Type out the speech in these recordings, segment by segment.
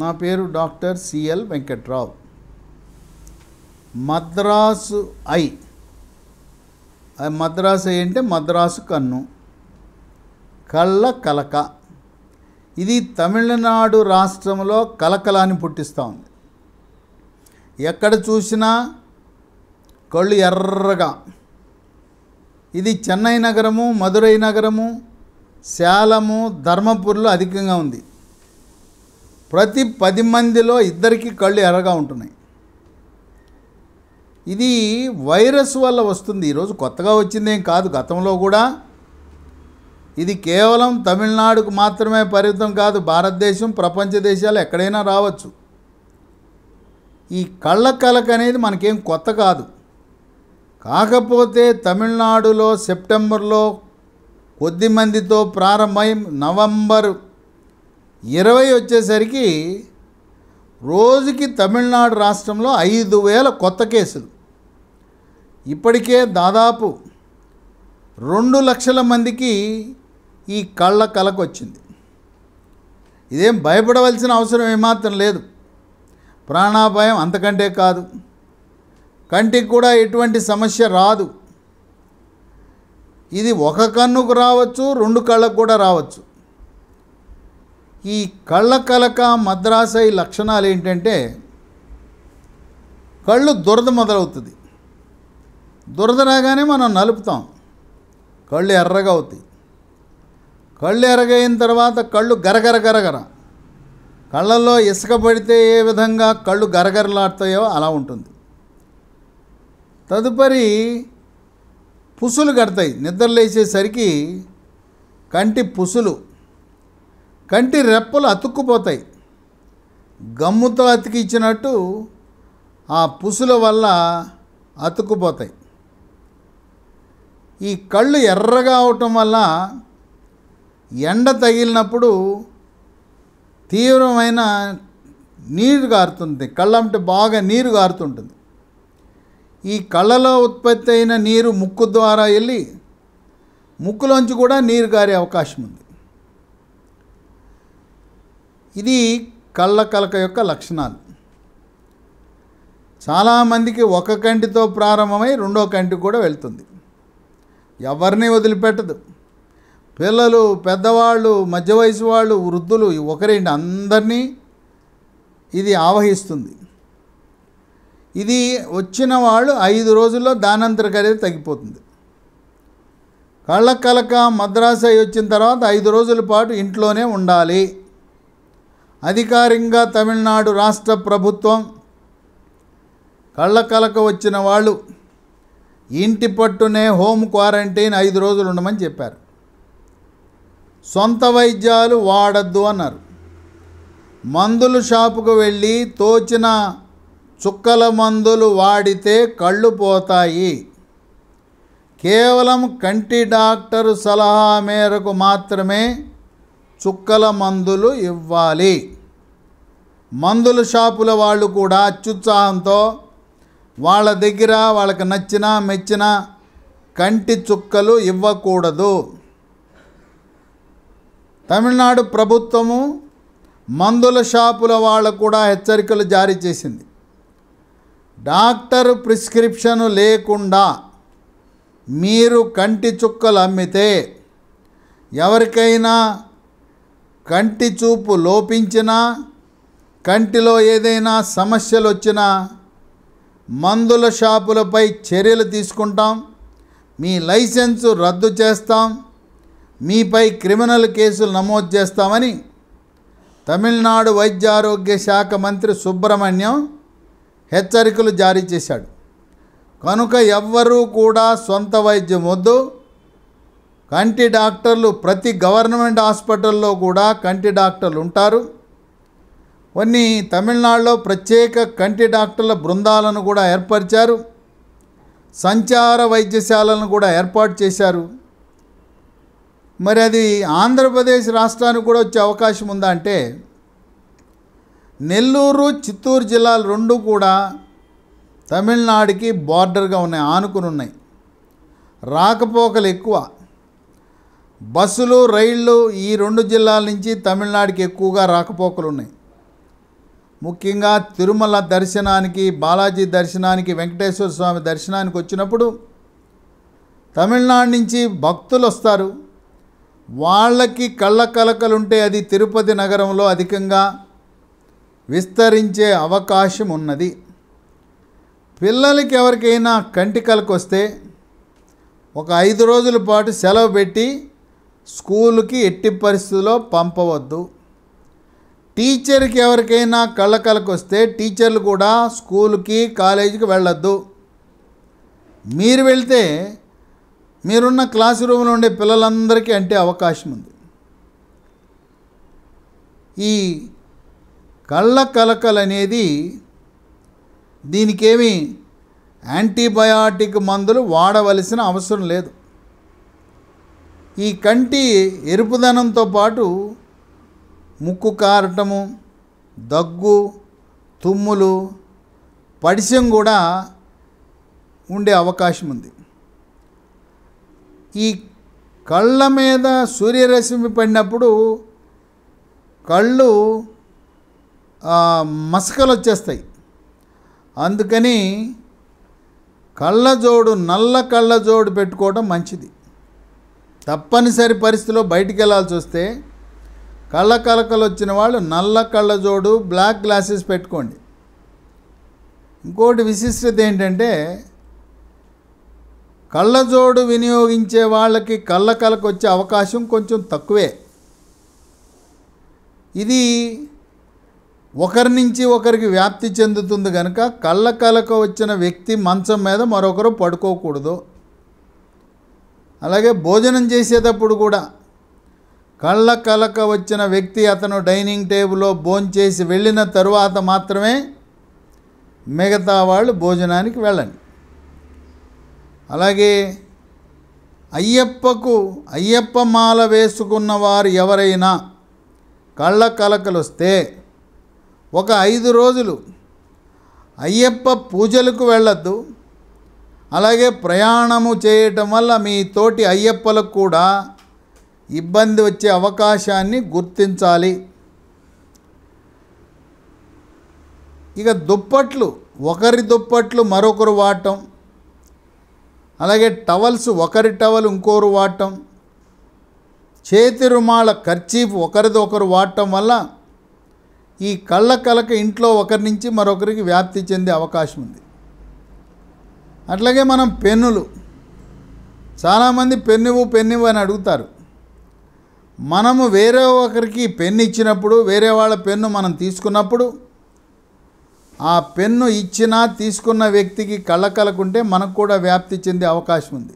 నా పేరు doctor C L Venkatrao Madras eye Madras eye అంటే మద్రాసు కన్ను కళ్ళ కలక ఇది తమిళనాడు రాష్ట్రంలో కలకలాని పుట్టిస్తూ ఉంది ఎక్కడ చూసినా కళ్ళు ఎర్రగా ఇది చెన్నై నగరము మధురై నగరము శాలము ధర్మపూర్లో అధికంగా ఉంది ప్రతి పది మందిలో ఇద్దరికి కళ్ళు ఎర్రగా ఉంటున్నాయి ఇది వైరస్ వల్ల వస్తుంది ఈరోజు కొత్తగా వచ్చిందేం కాదు గతంలో కూడా ఇది కేవలం తమిళనాడుకు మాత్రమే పరిమితం కాదు భారతదేశం ప్రపంచ దేశాలు ఎక్కడైనా రావచ్చు ఈ కళ్ళ కలక అనేది మనకేం కొత్త కాదు కాకపోతే తమిళనాడులో సెప్టెంబర్లో కొద్ది మందితో ప్రారంభమై నవంబర్ ఇరవై వచ్చేసరికి రోజుకి తమిళనాడు రాష్ట్రంలో ఐదు వేల కొత్త కేసులు ఇప్పటికే దాదాపు రెండు లక్షల మందికి ఈ కళ్ళ కలకొచ్చింది ఇదేం భయపడవలసిన అవసరం ఏమాత్రం లేదు ప్రాణాపాయం అంతకంటే కాదు కంటికి కూడా ఎటువంటి సమస్య రాదు ఇది ఒక కన్నుకు రావచ్చు రెండు కళ్ళకు కూడా రావచ్చు ఈ కళ్ళ కలక మద్రాసై లక్షణాలు ఏంటంటే కళ్ళు దురద మొదలవుతుంది దురద రాగానే మనం నలుపుతాం కళ్ళు ఎర్రగా అవుతాయి కళ్ళు ఎర్రగైన తర్వాత కళ్ళు గరగర గరగర కళ్ళల్లో ఇసుక పడితే ఏ విధంగా కళ్ళు గరగరలాడతాయో అలా ఉంటుంది తదుపరి పుసులు కడతాయి నిద్రలేసేసరికి కంటి పుసులు కంటి రెప్పలు అతుక్కుపోతాయి గమ్ముతో అతికిచ్చినట్టు ఆ పుసుల వల్ల అతుక్కుపోతాయి ఈ కళ్ళు ఎర్రగా అవటం వల్ల ఎండ తగిలినప్పుడు తీవ్రమైన నీరు గారుతుంది కళ్ళంటే బాగా నీరు గారుతుంటుంది ఈ కళ్ళలో ఉత్పత్తి అయిన నీరు ముక్కు ద్వారా వెళ్ళి ముక్కులోంచి కూడా నీరు గారే అవకాశం ఉంది ఇది కళ్ళ కలక యొక్క లక్షణాలు చాలామందికి ఒక కంటితో ప్రారంభమై రెండో కంటికి కూడా వెళ్తుంది ఎవరిని వదిలిపెట్టదు పిల్లలు పెద్దవాళ్ళు మధ్య వయసు వాళ్ళు వృద్ధులు ఒకరేంటి అందరినీ ఇది ఆవహిస్తుంది ఇది వచ్చిన వాళ్ళు ఐదు రోజుల్లో అనేది తగ్గిపోతుంది కళ్ళ కలక మద్రాసు వచ్చిన తర్వాత ఐదు రోజుల పాటు ఇంట్లోనే ఉండాలి అధికారికంగా తమిళనాడు రాష్ట్ర ప్రభుత్వం కళ్ళకలక వచ్చిన వాళ్ళు ఇంటి పట్టునే హోమ్ క్వారంటైన్ ఐదు రోజులు ఉండమని చెప్పారు సొంత వైద్యాలు వాడద్దు అన్నారు మందులు షాపుకు వెళ్ళి తోచిన చుక్కల మందులు వాడితే కళ్ళు పోతాయి కేవలం కంటి డాక్టరు సలహా మేరకు మాత్రమే చుక్కల మందులు ఇవ్వాలి మందుల షాపుల వాళ్ళు కూడా అత్యుత్సాహంతో వాళ్ళ దగ్గర వాళ్ళకి నచ్చిన మెచ్చిన కంటి చుక్కలు ఇవ్వకూడదు తమిళనాడు ప్రభుత్వము మందుల షాపుల వాళ్ళకు కూడా హెచ్చరికలు జారీ చేసింది డాక్టర్ ప్రిస్క్రిప్షన్ లేకుండా మీరు కంటి చుక్కలు అమ్మితే ఎవరికైనా కంటి చూపు లోపించినా కంటిలో ఏదైనా సమస్యలు వచ్చినా మందుల షాపులపై చర్యలు తీసుకుంటాం మీ లైసెన్సు రద్దు చేస్తాం మీపై క్రిమినల్ కేసులు నమోదు చేస్తామని తమిళనాడు వైద్యారోగ్య శాఖ మంత్రి సుబ్రహ్మణ్యం హెచ్చరికలు జారీ చేశాడు కనుక ఎవ్వరూ కూడా సొంత వైద్యం వద్దు కంటి డాక్టర్లు ప్రతి గవర్నమెంట్ హాస్పిటల్లో కూడా కంటి డాక్టర్లు ఉంటారు కొన్ని తమిళనాడులో ప్రత్యేక కంటి డాక్టర్ల బృందాలను కూడా ఏర్పరిచారు సంచార వైద్యశాలను కూడా ఏర్పాటు చేశారు మరి అది ఆంధ్రప్రదేశ్ రాష్ట్రానికి కూడా వచ్చే అవకాశం ఉందా అంటే నెల్లూరు చిత్తూరు జిల్లాలు రెండు కూడా తమిళనాడుకి బార్డర్గా ఉన్నాయి ఆనుకుని ఉన్నాయి రాకపోకలు ఎక్కువ బస్సులు రైళ్ళు ఈ రెండు జిల్లాల నుంచి తమిళనాడుకి ఎక్కువగా రాకపోకలు ఉన్నాయి ముఖ్యంగా తిరుమల దర్శనానికి బాలాజీ దర్శనానికి వెంకటేశ్వర స్వామి దర్శనానికి వచ్చినప్పుడు తమిళనాడు నుంచి భక్తులు వస్తారు వాళ్ళకి కళ్ళ కలకలుంటే అది తిరుపతి నగరంలో అధికంగా విస్తరించే అవకాశం ఉన్నది పిల్లలకి ఎవరికైనా కంటి కలకొస్తే ఒక ఐదు రోజుల పాటు సెలవు పెట్టి స్కూలుకి ఎట్టి పరిస్థితుల్లో పంపవద్దు టీచర్కి ఎవరికైనా కళ్ళకలకు వస్తే టీచర్లు కూడా స్కూల్కి కాలేజీకి వెళ్ళొద్దు మీరు వెళ్తే మీరున్న క్లాస్ రూమ్లో ఉండే పిల్లలందరికీ అంటే అవకాశం ఉంది ఈ కళ్ళ కలకలు అనేది దీనికేమి యాంటీబయాటిక్ మందులు వాడవలసిన అవసరం లేదు ఈ కంటి ఎరుపుదనంతో పాటు ముక్కు కారటము దగ్గు తుమ్ములు పడిశం కూడా ఉండే అవకాశం ఉంది ఈ కళ్ళ మీద సూర్యరశ్మి పడినప్పుడు కళ్ళు మసకలు వచ్చేస్తాయి అందుకని కళ్ళజోడు నల్ల కళ్ళజోడు పెట్టుకోవడం మంచిది తప్పనిసరి పరిస్థితిలో బయటికి వెళ్ళాల్సి వస్తే కళ్ళ కలకలు వచ్చిన వాళ్ళు నల్ల కళ్ళజోడు బ్లాక్ గ్లాసెస్ పెట్టుకోండి ఇంకోటి విశిష్టత ఏంటంటే కళ్ళజోడు వినియోగించే వాళ్ళకి కళ్ళ కలకు వచ్చే అవకాశం కొంచెం తక్కువే ఇది ఒకరి నుంచి ఒకరికి వ్యాప్తి చెందుతుంది కనుక కళ్ళ కలక వచ్చిన వ్యక్తి మంచం మీద మరొకరు పడుకోకూడదు అలాగే భోజనం చేసేటప్పుడు కూడా కళ్ళ కలక వచ్చిన వ్యక్తి అతను డైనింగ్ టేబుల్లో భోంచేసి వెళ్ళిన తరువాత మాత్రమే మిగతా వాళ్ళు భోజనానికి వెళ్ళండి అలాగే అయ్యప్పకు అయ్యప్ప మాల వేసుకున్న వారు ఎవరైనా కళ్ళ కలకలు వస్తే ఒక ఐదు రోజులు అయ్యప్ప పూజలకు వెళ్ళొద్దు అలాగే ప్రయాణము చేయటం వల్ల మీ తోటి అయ్యప్పలకు కూడా ఇబ్బంది వచ్చే అవకాశాన్ని గుర్తించాలి ఇక దుప్పట్లు ఒకరి దుప్పట్లు మరొకరు వాడటం అలాగే టవల్స్ ఒకరి టవల్ ఇంకోరు వాడటం చేతి రుమాల ఖర్చీపు ఒకరిది ఒకరు వాడటం వల్ల ఈ కళ్ళ కలక ఇంట్లో ఒకరి నుంచి మరొకరికి వ్యాప్తి చెందే అవకాశం ఉంది అట్లాగే మనం పెన్నులు చాలామంది పెన్నువు పెన్నువు అని అడుగుతారు మనము వేరే ఒకరికి పెన్ను ఇచ్చినప్పుడు వేరే వాళ్ళ పెన్ను మనం తీసుకున్నప్పుడు ఆ పెన్ను ఇచ్చినా తీసుకున్న వ్యక్తికి కళ్ళకలకుంటే మనకు కూడా వ్యాప్తి చెందే అవకాశం ఉంది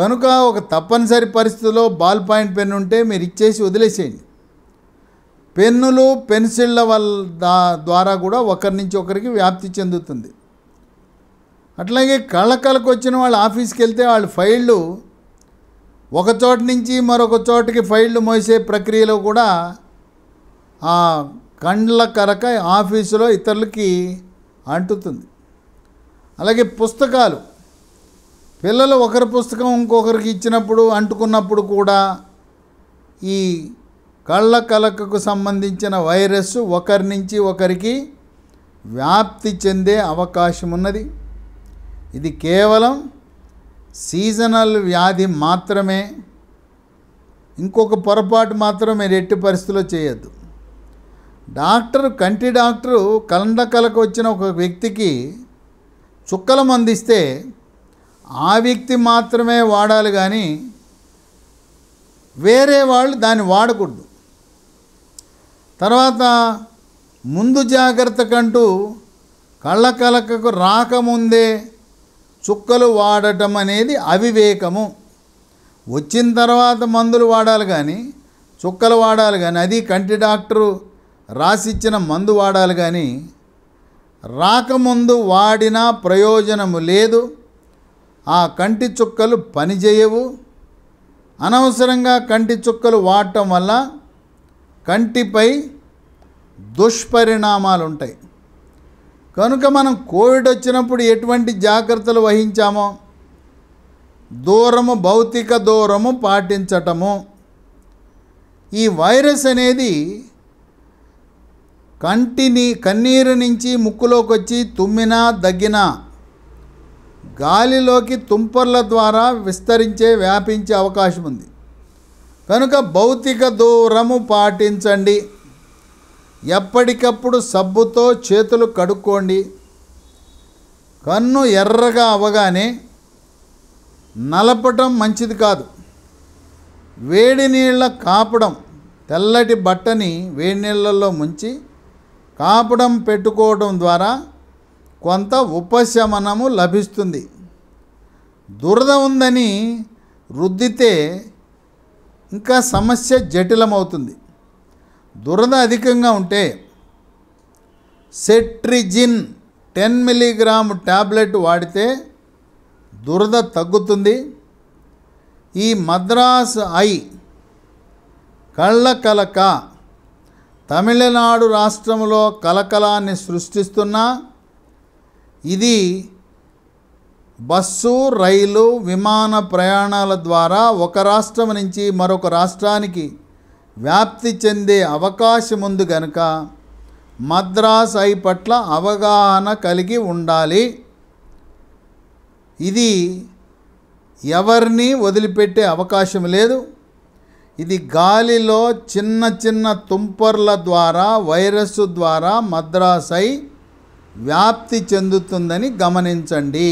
కనుక ఒక తప్పనిసరి పరిస్థితిలో బాల్ పాయింట్ పెన్ను ఉంటే మీరు ఇచ్చేసి వదిలేసేయండి పెన్నులు పెన్సిళ్ళ వల్ల ద్వారా కూడా ఒకరి నుంచి ఒకరికి వ్యాప్తి చెందుతుంది అట్లాగే కళ్ళకలకు వచ్చిన వాళ్ళు ఆఫీస్కి వెళ్తే వాళ్ళు ఫైళ్ళు ఒక చోట నుంచి మరొక చోటకి ఫైళ్ళు మోసే ప్రక్రియలో కూడా ఆ కండ్ల కరక ఆఫీసులో ఇతరులకి అంటుతుంది అలాగే పుస్తకాలు పిల్లలు ఒకరి పుస్తకం ఇంకొకరికి ఇచ్చినప్పుడు అంటుకున్నప్పుడు కూడా ఈ కళ్ళ కలకకు సంబంధించిన వైరస్ ఒకరి నుంచి ఒకరికి వ్యాప్తి చెందే అవకాశం ఉన్నది ఇది కేవలం సీజనల్ వ్యాధి మాత్రమే ఇంకొక పొరపాటు మాత్రం మీరు ఎట్టి పరిస్థితిలో చేయొద్దు డాక్టరు కంటి డాక్టరు కలండకలకు వచ్చిన ఒక వ్యక్తికి చుక్కల మందిస్తే ఆ వ్యక్తి మాత్రమే వాడాలి కానీ వేరే వాళ్ళు దాన్ని వాడకూడదు తర్వాత ముందు జాగ్రత్తకంటూ కళ్ళ కళ్ళకలకకు రాకముందే చుక్కలు వాడటం అనేది అవివేకము వచ్చిన తర్వాత మందులు వాడాలి కానీ చుక్కలు వాడాలి కానీ అది కంటి డాక్టరు రాసిచ్చిన మందు వాడాలి కానీ రాకముందు వాడినా ప్రయోజనము లేదు ఆ కంటి చుక్కలు పనిచేయవు అనవసరంగా కంటి చుక్కలు వాడటం వల్ల కంటిపై దుష్పరిణామాలు ఉంటాయి కనుక మనం కోవిడ్ వచ్చినప్పుడు ఎటువంటి జాగ్రత్తలు వహించామో దూరము భౌతిక దూరము పాటించటము ఈ వైరస్ అనేది కంటిని కన్నీరు నుంచి ముక్కులోకి వచ్చి తుమ్మినా దగ్గినా గాలిలోకి తుంపర్ల ద్వారా విస్తరించే వ్యాపించే అవకాశం ఉంది కనుక భౌతిక దూరము పాటించండి ఎప్పటికప్పుడు సబ్బుతో చేతులు కడుక్కోండి కన్ను ఎర్రగా అవ్వగానే నలపటం మంచిది కాదు వేడి నీళ్ళ కాపడం తెల్లటి బట్టని వేడి నీళ్ళల్లో ముంచి కాపడం పెట్టుకోవడం ద్వారా కొంత ఉపశమనము లభిస్తుంది దురద ఉందని రుద్దితే ఇంకా సమస్య జటిలమవుతుంది దురద అధికంగా ఉంటే సెట్రిజిన్ టెన్ మిలీగ్రామ్ ట్యాబ్లెట్ వాడితే దురద తగ్గుతుంది ఈ మద్రాస్ ఐ కళ్ళకలక తమిళనాడు రాష్ట్రంలో కలకలాన్ని సృష్టిస్తున్నా ఇది బస్సు రైలు విమాన ప్రయాణాల ద్వారా ఒక రాష్ట్రం నుంచి మరొక రాష్ట్రానికి వ్యాప్తి చెందే అవకాశం ఉంది గనుక మద్రాస్ ఐ పట్ల అవగాహన కలిగి ఉండాలి ఇది ఎవరిని వదిలిపెట్టే అవకాశం లేదు ఇది గాలిలో చిన్న చిన్న తుంపర్ల ద్వారా వైరస్ ద్వారా మద్రాసై వ్యాప్తి చెందుతుందని గమనించండి